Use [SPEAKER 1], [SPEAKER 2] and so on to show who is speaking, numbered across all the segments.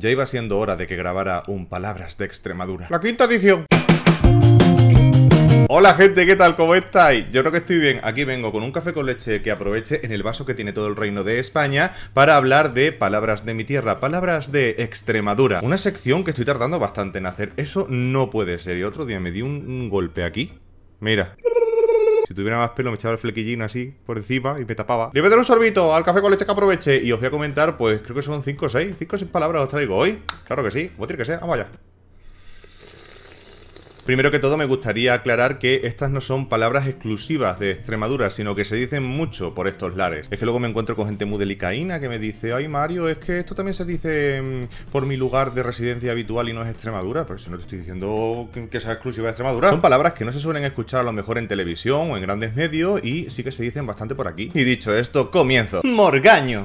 [SPEAKER 1] Ya iba siendo hora de que grabara un Palabras de Extremadura. La quinta edición. Hola gente, ¿qué tal? ¿Cómo estáis? Yo creo que estoy bien. Aquí vengo con un café con leche que aproveche en el vaso que tiene todo el reino de España para hablar de palabras de mi tierra, palabras de Extremadura. Una sección que estoy tardando bastante en hacer. Eso no puede ser. Y otro día me di un, golpe aquí. Mira. Si tuviera más pelo me echaba el flequillín así por encima y me tapaba. Le voy a dar un sorbito al café con leche que aproveche y os voy a comentar, pues creo que son 5 o 6, 5 o 6 palabras os traigo hoy. Claro que sí, a decir que ser, vamos allá. Primero que todo me gustaría aclarar que estas no son palabras exclusivas de Extremadura, sino que se dicen mucho por estos lares. Es que luego me encuentro con gente muy delicaína que me dice, ay Mario, es que esto también se dice mm, por mi lugar de residencia habitual y no es Extremadura, pero si no te estoy diciendo que sea exclusiva de Extremadura. Son palabras que no se suelen escuchar a lo mejor en televisión o en grandes medios y sí que se dicen bastante por aquí. Y dicho esto, comienzo. Morgaño.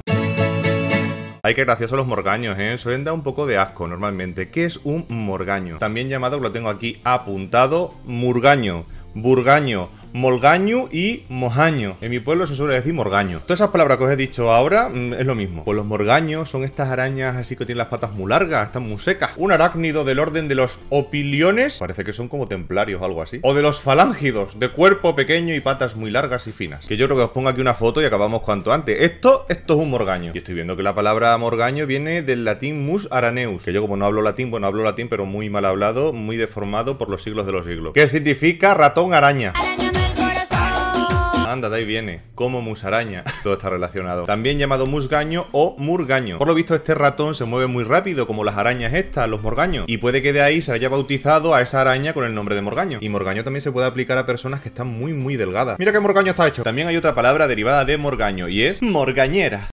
[SPEAKER 1] Ay, qué gracioso los morgaños, ¿eh? Suelen dar un poco de asco normalmente. ¿Qué es un morgaño? También llamado, lo tengo aquí apuntado, murgaño, burgaño molgaño y Mojaño. En mi pueblo se suele decir morgaño. Todas esas palabras que os he dicho ahora mm, es lo mismo. Pues los morgaños son estas arañas así que tienen las patas muy largas, están muy secas. Un arácnido del orden de los opiliones, parece que son como templarios o algo así. O de los falángidos, de cuerpo pequeño y patas muy largas y finas. Que yo creo que os pongo aquí una foto y acabamos cuanto antes. Esto, esto es un morgaño. Y estoy viendo que la palabra morgaño viene del latín mus araneus. Que yo como no hablo latín, bueno, hablo latín pero muy mal hablado, muy deformado por los siglos de los siglos. ¿Qué significa ratón araña. Anda, de ahí viene. Como musaraña. Todo está relacionado. También llamado musgaño o murgaño. Por lo visto, este ratón se mueve muy rápido, como las arañas estas, los morgaños. Y puede que de ahí se haya bautizado a esa araña con el nombre de morgaño. Y morgaño también se puede aplicar a personas que están muy, muy delgadas. Mira que morgaño está hecho. También hay otra palabra derivada de morgaño y es morgañera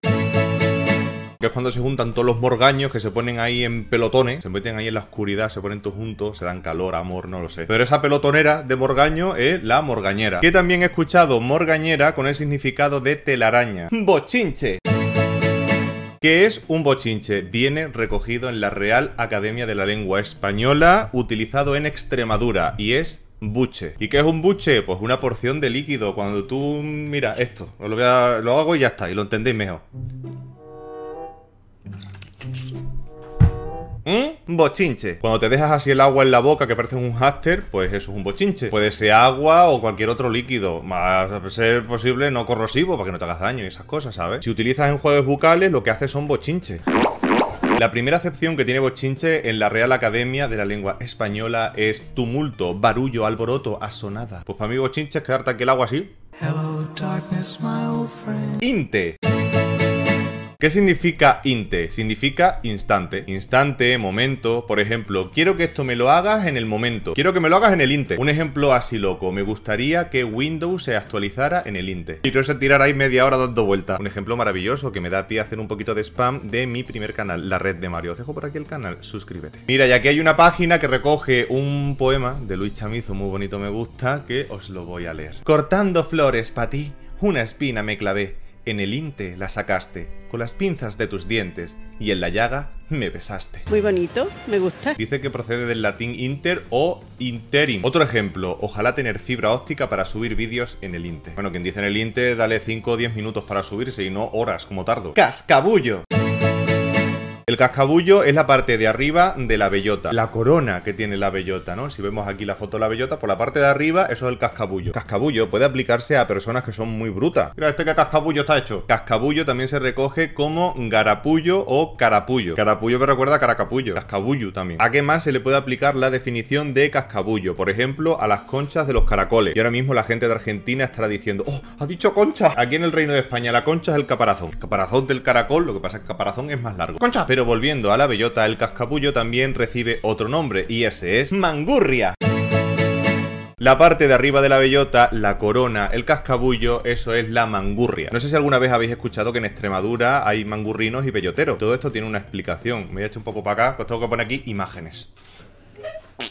[SPEAKER 1] cuando se juntan todos los morgaños que se ponen ahí en pelotones, se meten ahí en la oscuridad, se ponen todos juntos, se dan calor, amor, no lo sé. Pero esa pelotonera de morgaño es la morgañera, que también he escuchado morgañera con el significado de telaraña. ¡Bochinche! ¿Qué es un bochinche? Viene recogido en la Real Academia de la Lengua Española, utilizado en Extremadura, y es buche. ¿Y qué es un buche? Pues una porción de líquido. Cuando tú, mira, esto, lo, lo hago y ya está, y lo entendéis mejor. ¿Mm? Un bochinche. Cuando te dejas así el agua en la boca que parece un háster, pues eso es un bochinche. Puede ser agua o cualquier otro líquido, más a ser posible no corrosivo para que no te hagas daño y esas cosas, ¿sabes? Si utilizas en juegos bucales, lo que hace son bochinches. La primera acepción que tiene bochinche en la Real Academia de la Lengua Española es tumulto, barullo, alboroto, asonada. Pues para mí bochinche es quedarte aquí el agua así. Hello, Inte. ¿Qué significa inte? Significa instante. Instante, momento. Por ejemplo, quiero que esto me lo hagas en el momento. Quiero que me lo hagas en el inte. Un ejemplo así loco. Me gustaría que Windows se actualizara en el inte. Y no se tirar ahí media hora dando vueltas. Un ejemplo maravilloso que me da pie a hacer un poquito de spam de mi primer canal, la red de Mario. Os dejo por aquí el canal, suscríbete. Mira, y aquí hay una página que recoge un poema de Luis Chamizo, muy bonito me gusta, que os lo voy a leer. Cortando flores para ti, una espina me clavé en el inte la sacaste, con las pinzas de tus dientes, y en la llaga me besaste. Muy bonito, me gusta. Dice que procede del latín inter o interim. Otro ejemplo, ojalá tener fibra óptica para subir vídeos en el inte. Bueno, quien dice en el inte, dale 5 o 10 minutos para subirse y no horas, como tardo. ¡Cascabullo! El cascabullo es la parte de arriba de la bellota, la corona que tiene la bellota, ¿no? Si vemos aquí la foto de la bellota, por la parte de arriba, eso es el cascabullo. Cascabullo puede aplicarse a personas que son muy brutas. Mira, este que cascabullo está hecho. Cascabullo también se recoge como garapullo o carapullo. Carapullo me recuerda a caracapullo. Cascabullo también. ¿A qué más se le puede aplicar la definición de cascabullo? Por ejemplo, a las conchas de los caracoles. Y ahora mismo la gente de Argentina estará diciendo, ¡Oh, ha dicho concha! Aquí en el Reino de España la concha es el caparazón. caparazón del caracol, lo que pasa es que caparazón es más largo. ¡Concha! Pero volviendo a la bellota, el cascabullo también recibe otro nombre, y ese es mangurria. La parte de arriba de la bellota, la corona, el cascabullo, eso es la mangurria. No sé si alguna vez habéis escuchado que en Extremadura hay mangurrinos y belloteros. Todo esto tiene una explicación. Me voy a echar un poco para acá, os pues tengo que poner aquí imágenes.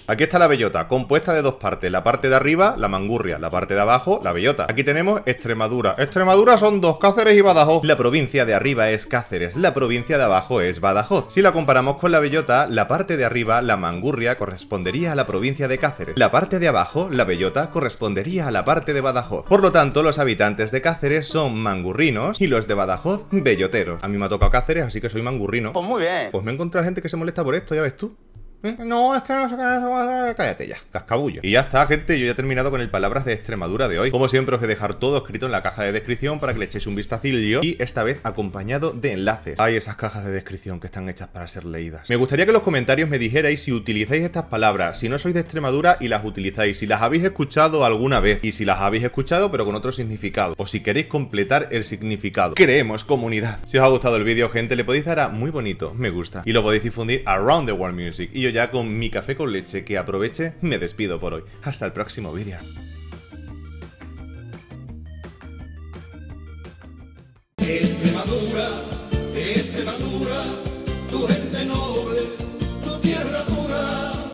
[SPEAKER 1] Aquí está la bellota, compuesta de dos partes. La parte de arriba, la mangurria. La parte de abajo, la bellota. Aquí tenemos Extremadura. Extremadura son dos, Cáceres y Badajoz. La provincia de arriba es Cáceres, la provincia de abajo es Badajoz. Si la comparamos con la bellota, la parte de arriba, la mangurria, correspondería a la provincia de Cáceres. La parte de abajo, la bellota, correspondería a la parte de Badajoz. Por lo tanto, los habitantes de Cáceres son mangurrinos y los de Badajoz, belloteros. A mí me ha tocado Cáceres, así que soy mangurrino. Pues muy bien. Pues me he encontrado gente que se molesta por esto, ya ves tú. ¿Eh? No, es que no, sé no, cállate ya, cascabullo. Y ya está, gente, yo ya he terminado con el Palabras de Extremadura de hoy. Como siempre, os voy a dejar todo escrito en la caja de descripción para que le echéis un vistacillo y esta vez acompañado de enlaces. Hay esas cajas de descripción que están hechas para ser leídas. Me gustaría que en los comentarios me dijerais si utilizáis estas palabras, si no sois de Extremadura y las utilizáis, si las habéis escuchado alguna vez y si las habéis escuchado pero con otro significado, o si queréis completar el significado. Creemos comunidad. Si os ha gustado el vídeo, gente, le podéis dar a muy bonito, me gusta, y lo podéis difundir around the world music. Y yo ya con mi café con leche que aproveche, me despido por hoy. Hasta el próximo vídeo.